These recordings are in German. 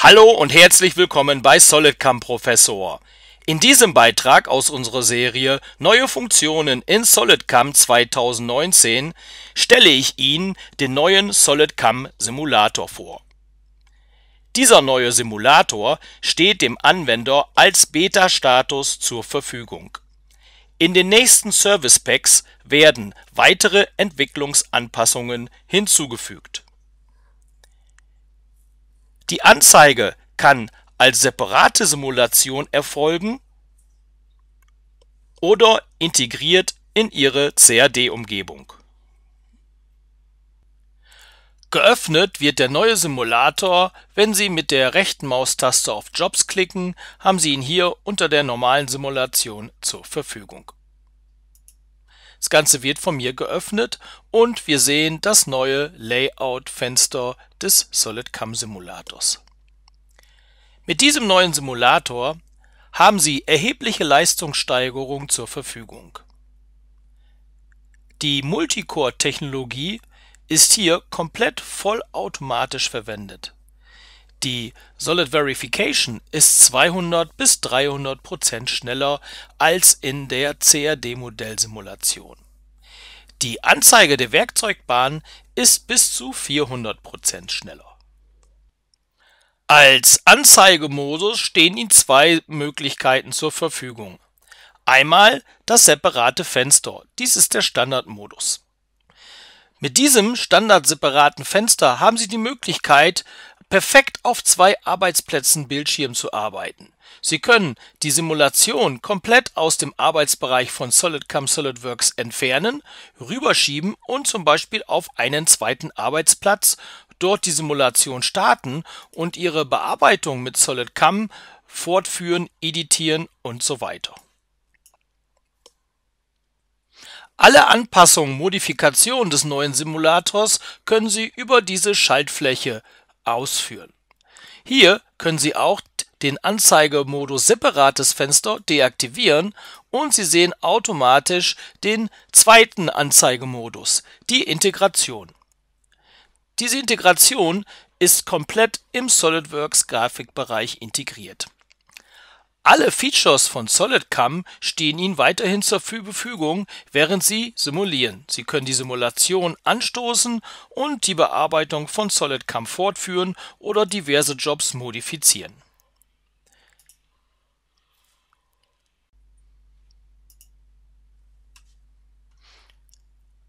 Hallo und herzlich willkommen bei SolidCAM Professor. In diesem Beitrag aus unserer Serie Neue Funktionen in SolidCAM 2019 stelle ich Ihnen den neuen SolidCAM Simulator vor. Dieser neue Simulator steht dem Anwender als Beta-Status zur Verfügung. In den nächsten Service Packs werden weitere Entwicklungsanpassungen hinzugefügt. Die Anzeige kann als separate Simulation erfolgen oder integriert in Ihre CAD-Umgebung. Geöffnet wird der neue Simulator, wenn Sie mit der rechten Maustaste auf Jobs klicken, haben Sie ihn hier unter der normalen Simulation zur Verfügung. Das Ganze wird von mir geöffnet und wir sehen das neue Layout-Fenster des SolidCam Simulators. Mit diesem neuen Simulator haben Sie erhebliche Leistungssteigerung zur Verfügung. Die Multicore-Technologie ist hier komplett vollautomatisch verwendet. Die Solid Verification ist 200 bis 300 Prozent schneller als in der CAD-Modellsimulation. Die Anzeige der Werkzeugbahn ist bis zu 400 Prozent schneller. Als Anzeigemodus stehen Ihnen zwei Möglichkeiten zur Verfügung. Einmal das separate Fenster. Dies ist der Standardmodus. Mit diesem standardseparaten Fenster haben Sie die Möglichkeit, perfekt auf zwei Arbeitsplätzen Bildschirm zu arbeiten. Sie können die Simulation komplett aus dem Arbeitsbereich von SolidCam SolidWorks entfernen, rüberschieben und zum Beispiel auf einen zweiten Arbeitsplatz dort die Simulation starten und Ihre Bearbeitung mit SolidCam fortführen, editieren und so weiter. Alle Anpassungen, Modifikationen des neuen Simulators können Sie über diese Schaltfläche ausführen. Hier können Sie auch den Anzeigemodus separates Fenster deaktivieren und Sie sehen automatisch den zweiten Anzeigemodus, die Integration. Diese Integration ist komplett im SolidWorks Grafikbereich integriert. Alle Features von SolidCAM stehen Ihnen weiterhin zur Verfügung, während Sie simulieren. Sie können die Simulation anstoßen und die Bearbeitung von SolidCAM fortführen oder diverse Jobs modifizieren.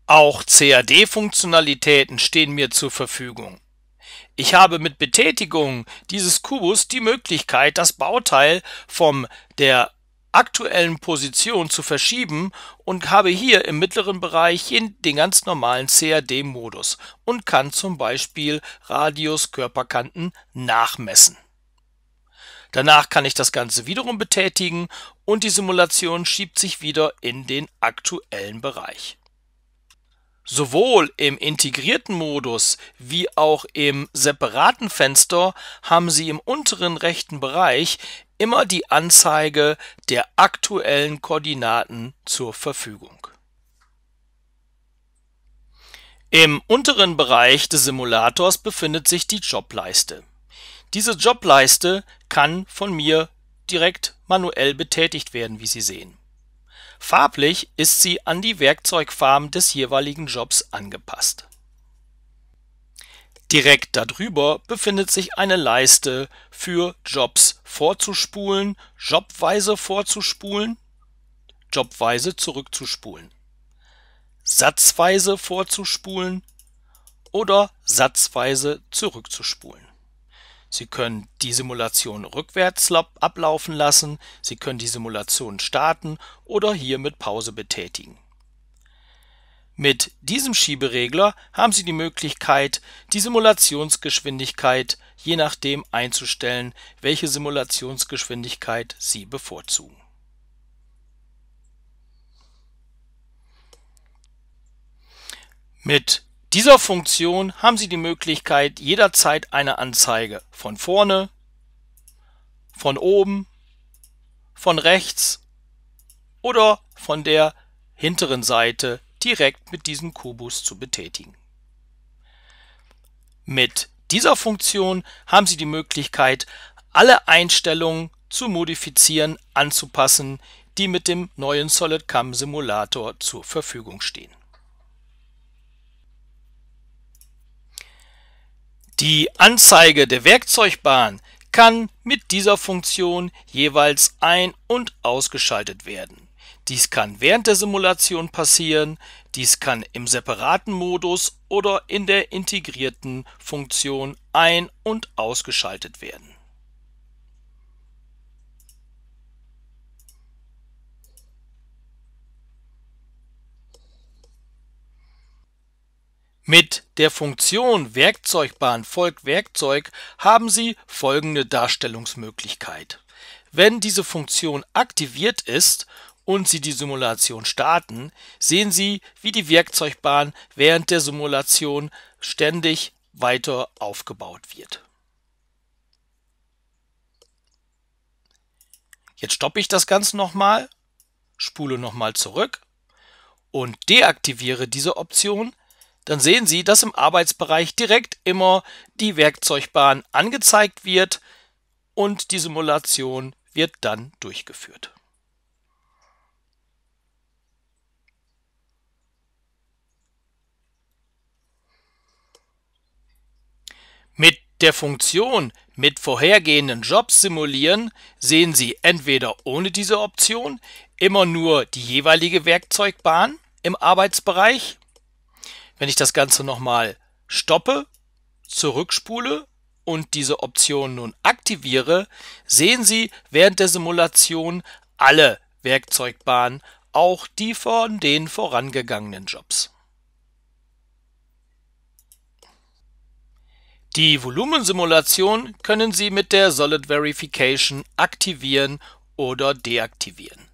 Auch CAD-Funktionalitäten stehen mir zur Verfügung. Ich habe mit Betätigung dieses Kubus die Möglichkeit, das Bauteil vom der aktuellen Position zu verschieben und habe hier im mittleren Bereich den ganz normalen CAD-Modus und kann zum Beispiel Radius Körperkanten nachmessen. Danach kann ich das Ganze wiederum betätigen und die Simulation schiebt sich wieder in den aktuellen Bereich. Sowohl im integrierten Modus wie auch im separaten Fenster haben Sie im unteren rechten Bereich immer die Anzeige der aktuellen Koordinaten zur Verfügung. Im unteren Bereich des Simulators befindet sich die Jobleiste. Diese Jobleiste kann von mir direkt manuell betätigt werden, wie Sie sehen. Farblich ist sie an die Werkzeugfarben des jeweiligen Jobs angepasst. Direkt darüber befindet sich eine Leiste für Jobs vorzuspulen, jobweise vorzuspulen, jobweise zurückzuspulen, satzweise vorzuspulen oder satzweise zurückzuspulen. Sie können die Simulation rückwärts ablaufen lassen, Sie können die Simulation starten oder hier mit Pause betätigen. Mit diesem Schieberegler haben Sie die Möglichkeit, die Simulationsgeschwindigkeit je nachdem einzustellen, welche Simulationsgeschwindigkeit Sie bevorzugen. Mit dieser Funktion haben Sie die Möglichkeit, jederzeit eine Anzeige von vorne, von oben, von rechts oder von der hinteren Seite direkt mit diesem Kubus zu betätigen. Mit dieser Funktion haben Sie die Möglichkeit, alle Einstellungen zu modifizieren, anzupassen, die mit dem neuen SolidCam Simulator zur Verfügung stehen. Die Anzeige der Werkzeugbahn kann mit dieser Funktion jeweils ein- und ausgeschaltet werden. Dies kann während der Simulation passieren, dies kann im separaten Modus oder in der integrierten Funktion ein- und ausgeschaltet werden Mit der Funktion Werkzeugbahn folgt Werkzeug haben Sie folgende Darstellungsmöglichkeit. Wenn diese Funktion aktiviert ist und Sie die Simulation starten, sehen Sie, wie die Werkzeugbahn während der Simulation ständig weiter aufgebaut wird. Jetzt stoppe ich das Ganze nochmal, spule nochmal zurück und deaktiviere diese Option, dann sehen Sie, dass im Arbeitsbereich direkt immer die Werkzeugbahn angezeigt wird und die Simulation wird dann durchgeführt. Mit der Funktion mit vorhergehenden Jobs simulieren sehen Sie entweder ohne diese Option immer nur die jeweilige Werkzeugbahn im Arbeitsbereich wenn ich das Ganze nochmal stoppe, zurückspule und diese Option nun aktiviere, sehen Sie während der Simulation alle Werkzeugbahnen, auch die von den vorangegangenen Jobs. Die Volumensimulation können Sie mit der Solid Verification aktivieren oder deaktivieren.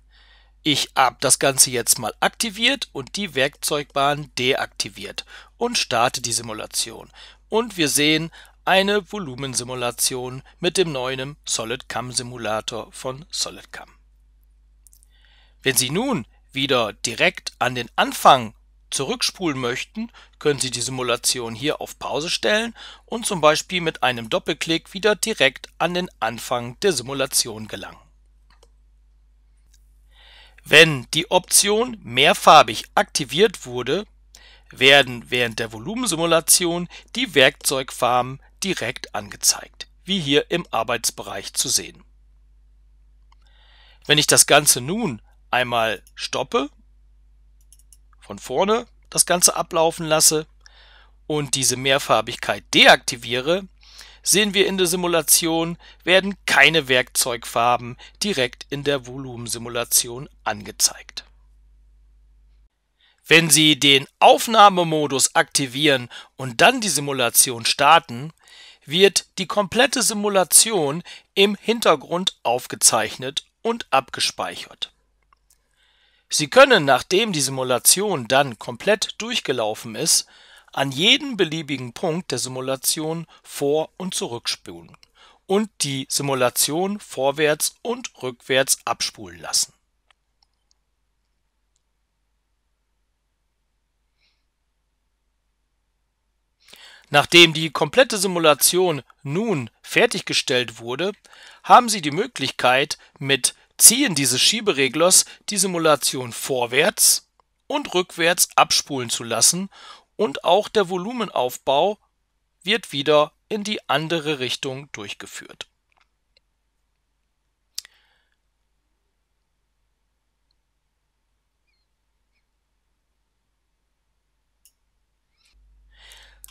Ich habe das Ganze jetzt mal aktiviert und die Werkzeugbahn deaktiviert und starte die Simulation. Und wir sehen eine Volumensimulation mit dem neuen SolidCam Simulator von SolidCam. Wenn Sie nun wieder direkt an den Anfang zurückspulen möchten, können Sie die Simulation hier auf Pause stellen und zum Beispiel mit einem Doppelklick wieder direkt an den Anfang der Simulation gelangen. Wenn die Option mehrfarbig aktiviert wurde, werden während der Volumensimulation die Werkzeugfarben direkt angezeigt, wie hier im Arbeitsbereich zu sehen. Wenn ich das Ganze nun einmal stoppe, von vorne das Ganze ablaufen lasse und diese Mehrfarbigkeit deaktiviere, sehen wir in der Simulation, werden keine Werkzeugfarben direkt in der Volumensimulation angezeigt. Wenn Sie den Aufnahmemodus aktivieren und dann die Simulation starten, wird die komplette Simulation im Hintergrund aufgezeichnet und abgespeichert. Sie können, nachdem die Simulation dann komplett durchgelaufen ist, an jeden beliebigen Punkt der Simulation vor- und zurückspulen und die Simulation vorwärts und rückwärts abspulen lassen. Nachdem die komplette Simulation nun fertiggestellt wurde, haben Sie die Möglichkeit, mit Ziehen dieses Schiebereglers die Simulation vorwärts und rückwärts abspulen zu lassen und auch der Volumenaufbau wird wieder in die andere Richtung durchgeführt.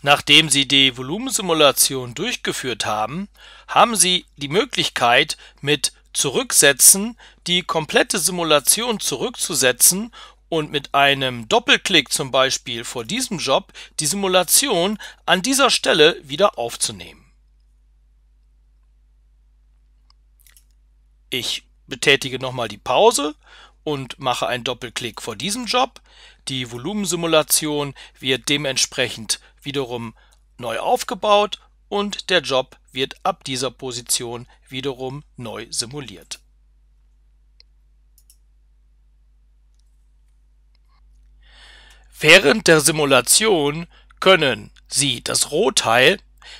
Nachdem Sie die Volumensimulation durchgeführt haben, haben Sie die Möglichkeit, mit Zurücksetzen die komplette Simulation zurückzusetzen und mit einem Doppelklick zum Beispiel vor diesem Job die Simulation an dieser Stelle wieder aufzunehmen. Ich betätige nochmal die Pause und mache einen Doppelklick vor diesem Job. Die Volumensimulation wird dementsprechend wiederum neu aufgebaut und der Job wird ab dieser Position wiederum neu simuliert. Während der Simulation können Sie das Rohteil,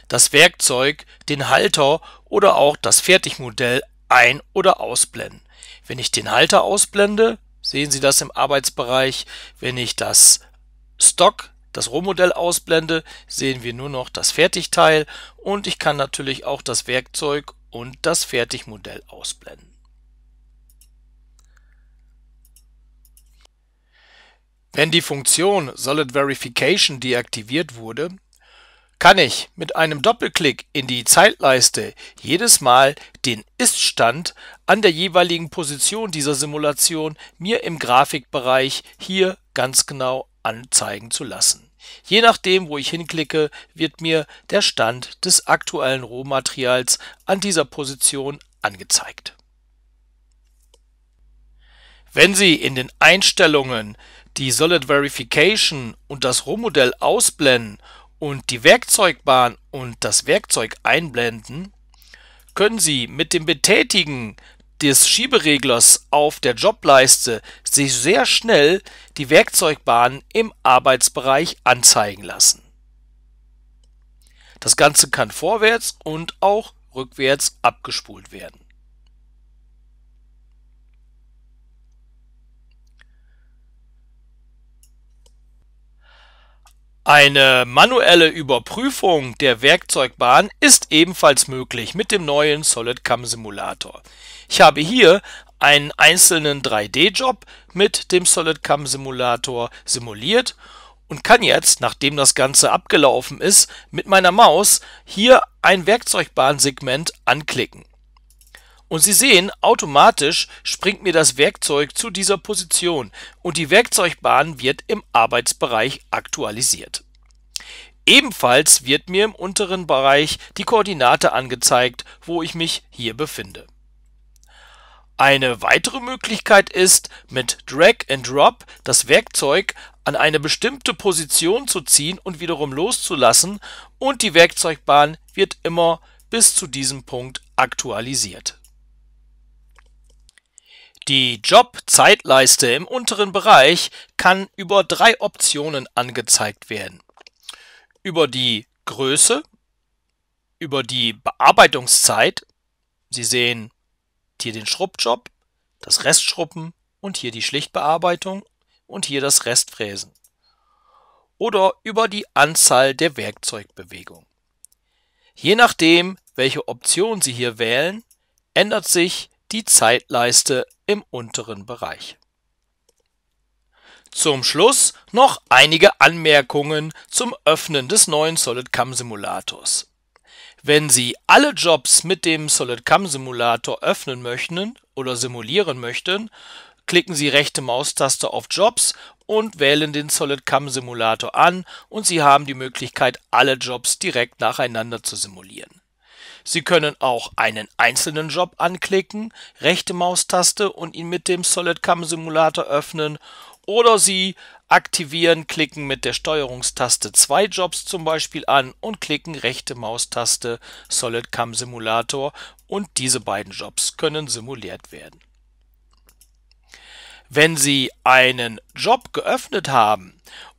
das Werkzeug, den Halter oder auch das Fertigmodell ein oder ausblenden. Wenn ich den Halter ausblende, sehen Sie das im Arbeitsbereich. Wenn ich das Stock, das Rohmodell ausblende, sehen wir nur noch das Fertigteil und ich kann natürlich auch das Werkzeug und das Fertigmodell ausblenden. Wenn die Funktion Solid Verification deaktiviert wurde, kann ich mit einem Doppelklick in die Zeitleiste jedes Mal den Ist-Stand an der jeweiligen Position dieser Simulation mir im Grafikbereich hier ganz genau anzeigen zu lassen. Je nachdem, wo ich hinklicke, wird mir der Stand des aktuellen Rohmaterials an dieser Position angezeigt. Wenn Sie in den Einstellungen die Solid Verification und das Rohmodell ausblenden und die Werkzeugbahn und das Werkzeug einblenden, können Sie mit dem Betätigen des Schiebereglers auf der Jobleiste sich sehr schnell die Werkzeugbahn im Arbeitsbereich anzeigen lassen. Das Ganze kann vorwärts und auch rückwärts abgespult werden. Eine manuelle Überprüfung der Werkzeugbahn ist ebenfalls möglich mit dem neuen SolidCAM Simulator. Ich habe hier einen einzelnen 3D-Job mit dem SolidCAM Simulator simuliert und kann jetzt, nachdem das Ganze abgelaufen ist, mit meiner Maus hier ein Werkzeugbahnsegment anklicken. Und Sie sehen, automatisch springt mir das Werkzeug zu dieser Position und die Werkzeugbahn wird im Arbeitsbereich aktualisiert. Ebenfalls wird mir im unteren Bereich die Koordinate angezeigt, wo ich mich hier befinde. Eine weitere Möglichkeit ist, mit Drag and Drop das Werkzeug an eine bestimmte Position zu ziehen und wiederum loszulassen und die Werkzeugbahn wird immer bis zu diesem Punkt aktualisiert. Die Job-Zeitleiste im unteren Bereich kann über drei Optionen angezeigt werden. Über die Größe, über die Bearbeitungszeit, Sie sehen hier den Schrubbjob, das Restschruppen und hier die Schlichtbearbeitung und hier das Restfräsen. Oder über die Anzahl der Werkzeugbewegungen. Je nachdem, welche Option Sie hier wählen, ändert sich die Zeitleiste im unteren Bereich. Zum Schluss noch einige Anmerkungen zum Öffnen des neuen SolidCam Simulators. Wenn Sie alle Jobs mit dem SolidCam Simulator öffnen möchten oder simulieren möchten, klicken Sie rechte Maustaste auf Jobs und wählen den SolidCam Simulator an und Sie haben die Möglichkeit, alle Jobs direkt nacheinander zu simulieren. Sie können auch einen einzelnen Job anklicken, rechte Maustaste und ihn mit dem SolidCam Simulator öffnen oder Sie aktivieren, klicken mit der Steuerungstaste zwei Jobs zum Beispiel an und klicken rechte Maustaste SolidCam Simulator und diese beiden Jobs können simuliert werden. Wenn Sie einen Job geöffnet haben,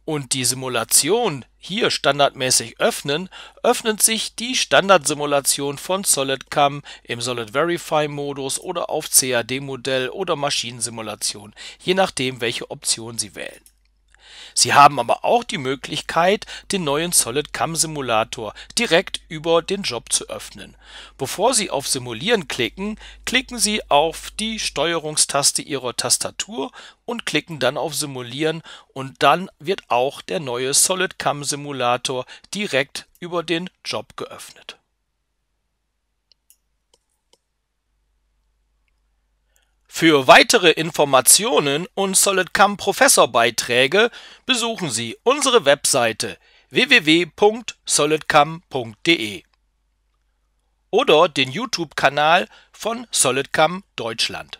und die Simulation hier standardmäßig öffnen, öffnet sich die Standardsimulation von SolidCam im Solid Verify Modus oder auf CAD Modell oder Maschinensimulation, je nachdem welche Option Sie wählen. Sie haben aber auch die Möglichkeit, den neuen Solid CAM Simulator direkt über den Job zu öffnen. Bevor Sie auf Simulieren klicken, klicken Sie auf die Steuerungstaste Ihrer Tastatur und klicken dann auf Simulieren und dann wird auch der neue Solid CAM Simulator direkt über den Job geöffnet. Für weitere Informationen und SolidCam Professorbeiträge besuchen Sie unsere Webseite www.solidcam.de oder den YouTube-Kanal von SolidCam Deutschland.